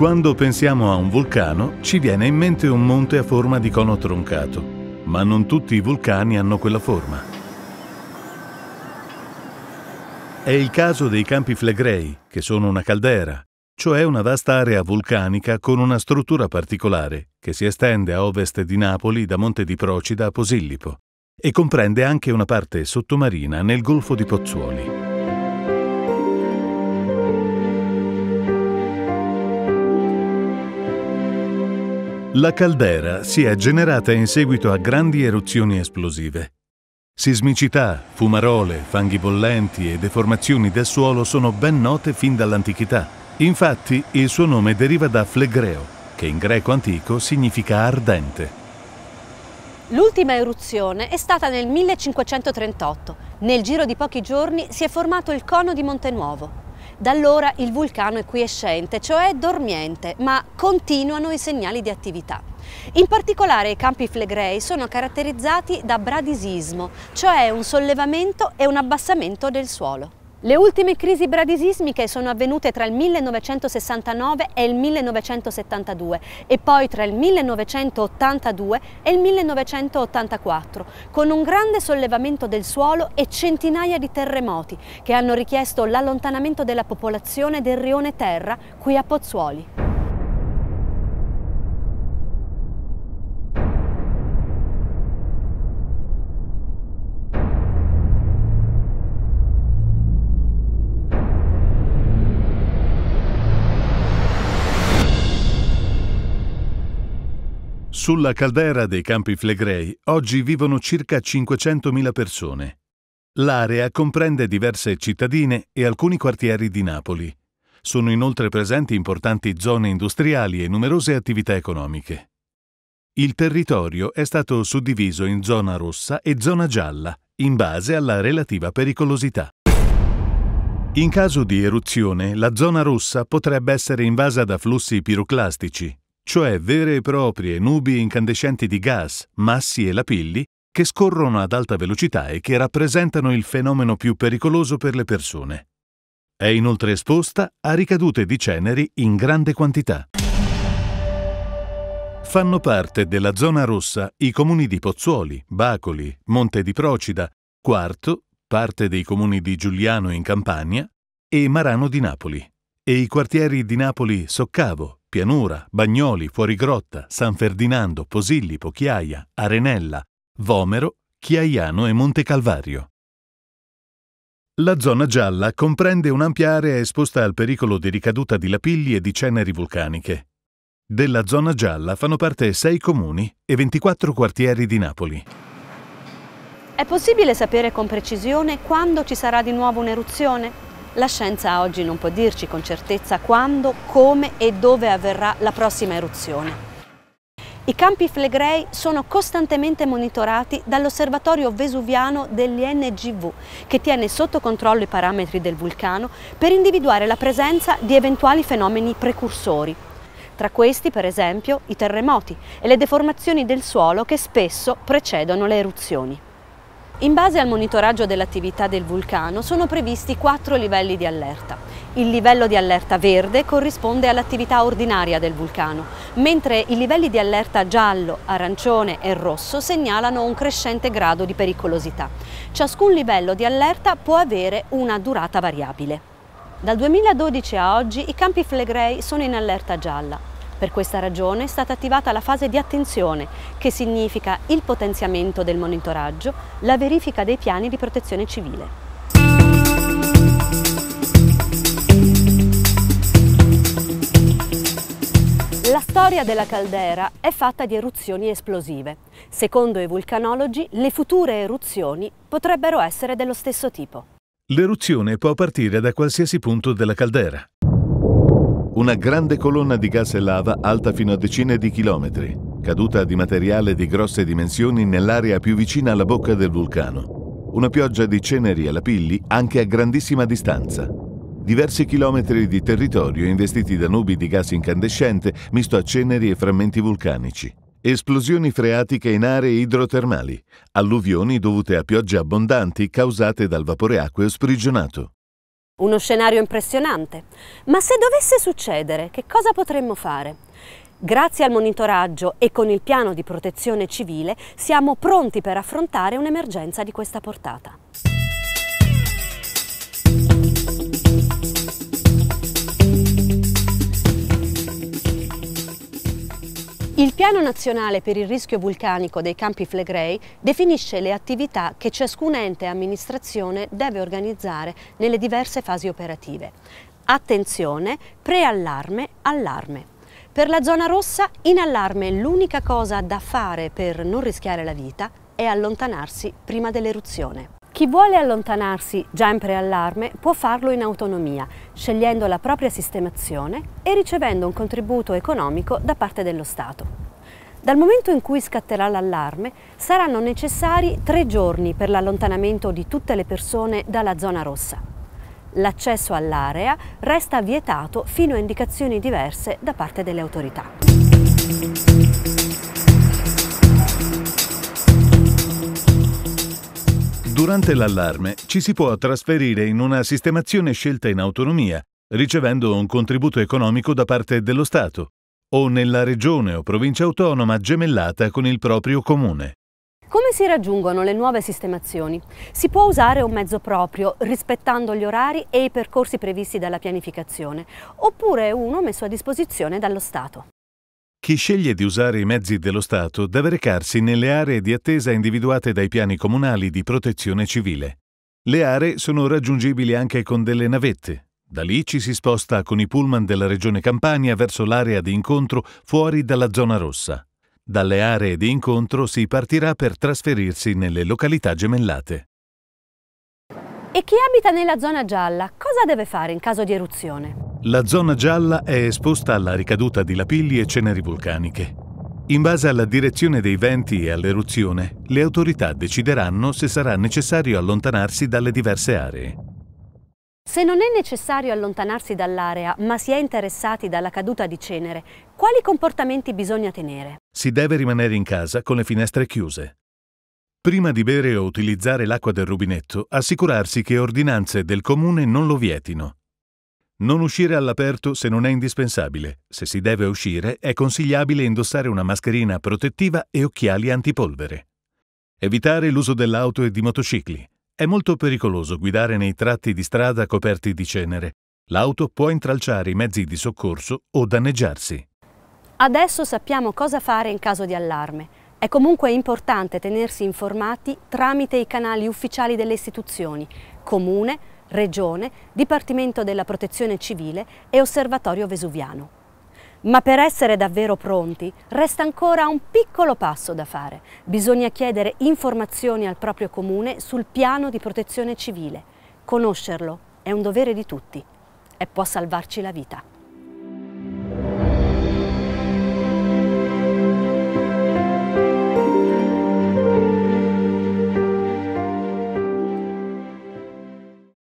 Quando pensiamo a un vulcano ci viene in mente un monte a forma di cono troncato, ma non tutti i vulcani hanno quella forma. È il caso dei campi Flegrei, che sono una caldera, cioè una vasta area vulcanica con una struttura particolare che si estende a ovest di Napoli da Monte di Procida a Posillipo e comprende anche una parte sottomarina nel Golfo di Pozzuoli. La caldera si è generata in seguito a grandi eruzioni esplosive. Sismicità, fumarole, fanghi bollenti e deformazioni del suolo sono ben note fin dall'antichità. Infatti il suo nome deriva da flegreo, che in greco antico significa ardente. L'ultima eruzione è stata nel 1538. Nel giro di pochi giorni si è formato il cono di Montenuovo. Da allora il vulcano è quiescente, cioè dormiente, ma continuano i segnali di attività. In particolare i campi flegrei sono caratterizzati da bradisismo, cioè un sollevamento e un abbassamento del suolo. Le ultime crisi bradisismiche sono avvenute tra il 1969 e il 1972 e poi tra il 1982 e il 1984, con un grande sollevamento del suolo e centinaia di terremoti che hanno richiesto l'allontanamento della popolazione del rione Terra qui a Pozzuoli. Sulla caldera dei Campi Flegrei oggi vivono circa 500.000 persone. L'area comprende diverse cittadine e alcuni quartieri di Napoli. Sono inoltre presenti importanti zone industriali e numerose attività economiche. Il territorio è stato suddiviso in zona rossa e zona gialla, in base alla relativa pericolosità. In caso di eruzione, la zona rossa potrebbe essere invasa da flussi piroclastici, cioè vere e proprie nubi incandescenti di gas, massi e lapilli, che scorrono ad alta velocità e che rappresentano il fenomeno più pericoloso per le persone. È inoltre esposta a ricadute di ceneri in grande quantità. Fanno parte della zona rossa i comuni di Pozzuoli, Bacoli, Monte di Procida, Quarto, parte dei comuni di Giuliano in Campania e Marano di Napoli e i quartieri di Napoli Soccavo, Pianura, Bagnoli, Fuorigrotta, San Ferdinando, Posillipo, Chiaia, Arenella, Vomero, Chiaiano e Monte Calvario. La zona gialla comprende un'ampia area esposta al pericolo di ricaduta di lapilli e di ceneri vulcaniche. Della zona gialla fanno parte 6 comuni e 24 quartieri di Napoli. È possibile sapere con precisione quando ci sarà di nuovo un'eruzione? La scienza oggi non può dirci con certezza quando, come e dove avverrà la prossima eruzione. I campi flegrei sono costantemente monitorati dall'osservatorio vesuviano dell'INGV, che tiene sotto controllo i parametri del vulcano per individuare la presenza di eventuali fenomeni precursori. Tra questi, per esempio, i terremoti e le deformazioni del suolo che spesso precedono le eruzioni. In base al monitoraggio dell'attività del vulcano sono previsti quattro livelli di allerta. Il livello di allerta verde corrisponde all'attività ordinaria del vulcano, mentre i livelli di allerta giallo, arancione e rosso segnalano un crescente grado di pericolosità. Ciascun livello di allerta può avere una durata variabile. Dal 2012 a oggi i campi Flegrei sono in allerta gialla, per questa ragione è stata attivata la fase di attenzione, che significa il potenziamento del monitoraggio, la verifica dei piani di protezione civile. La storia della caldera è fatta di eruzioni esplosive. Secondo i vulcanologi, le future eruzioni potrebbero essere dello stesso tipo. L'eruzione può partire da qualsiasi punto della caldera, una grande colonna di gas e lava alta fino a decine di chilometri, caduta di materiale di grosse dimensioni nell'area più vicina alla bocca del vulcano. Una pioggia di ceneri e lapilli anche a grandissima distanza. Diversi chilometri di territorio investiti da nubi di gas incandescente misto a ceneri e frammenti vulcanici. Esplosioni freatiche in aree idrotermali, alluvioni dovute a piogge abbondanti causate dal vapore acqueo sprigionato. Uno scenario impressionante. Ma se dovesse succedere, che cosa potremmo fare? Grazie al monitoraggio e con il piano di protezione civile siamo pronti per affrontare un'emergenza di questa portata. Il Piano Nazionale per il rischio vulcanico dei Campi Flegrei definisce le attività che ciascun ente e amministrazione deve organizzare nelle diverse fasi operative. Attenzione, preallarme, allarme. Per la zona rossa, in allarme l'unica cosa da fare per non rischiare la vita è allontanarsi prima dell'eruzione. Chi vuole allontanarsi già in preallarme può farlo in autonomia, scegliendo la propria sistemazione e ricevendo un contributo economico da parte dello Stato. Dal momento in cui scatterà l'allarme saranno necessari tre giorni per l'allontanamento di tutte le persone dalla zona rossa. L'accesso all'area resta vietato fino a indicazioni diverse da parte delle autorità. Durante l'allarme ci si può trasferire in una sistemazione scelta in autonomia, ricevendo un contributo economico da parte dello Stato, o nella regione o provincia autonoma gemellata con il proprio comune. Come si raggiungono le nuove sistemazioni? Si può usare un mezzo proprio rispettando gli orari e i percorsi previsti dalla pianificazione, oppure uno messo a disposizione dallo Stato. Chi sceglie di usare i mezzi dello Stato deve recarsi nelle aree di attesa individuate dai piani comunali di protezione civile. Le aree sono raggiungibili anche con delle navette. Da lì ci si sposta con i pullman della regione Campania verso l'area di incontro fuori dalla zona rossa. Dalle aree di incontro si partirà per trasferirsi nelle località gemellate. E chi abita nella zona gialla cosa deve fare in caso di eruzione? La zona gialla è esposta alla ricaduta di lapilli e ceneri vulcaniche. In base alla direzione dei venti e all'eruzione, le autorità decideranno se sarà necessario allontanarsi dalle diverse aree. Se non è necessario allontanarsi dall'area, ma si è interessati dalla caduta di cenere, quali comportamenti bisogna tenere? Si deve rimanere in casa con le finestre chiuse. Prima di bere o utilizzare l'acqua del rubinetto, assicurarsi che ordinanze del comune non lo vietino. Non uscire all'aperto se non è indispensabile. Se si deve uscire, è consigliabile indossare una mascherina protettiva e occhiali antipolvere. Evitare l'uso dell'auto e di motocicli. È molto pericoloso guidare nei tratti di strada coperti di cenere. L'auto può intralciare i mezzi di soccorso o danneggiarsi. Adesso sappiamo cosa fare in caso di allarme. È comunque importante tenersi informati tramite i canali ufficiali delle istituzioni, comune, Regione, Dipartimento della Protezione Civile e Osservatorio Vesuviano. Ma per essere davvero pronti resta ancora un piccolo passo da fare. Bisogna chiedere informazioni al proprio comune sul piano di protezione civile. Conoscerlo è un dovere di tutti e può salvarci la vita.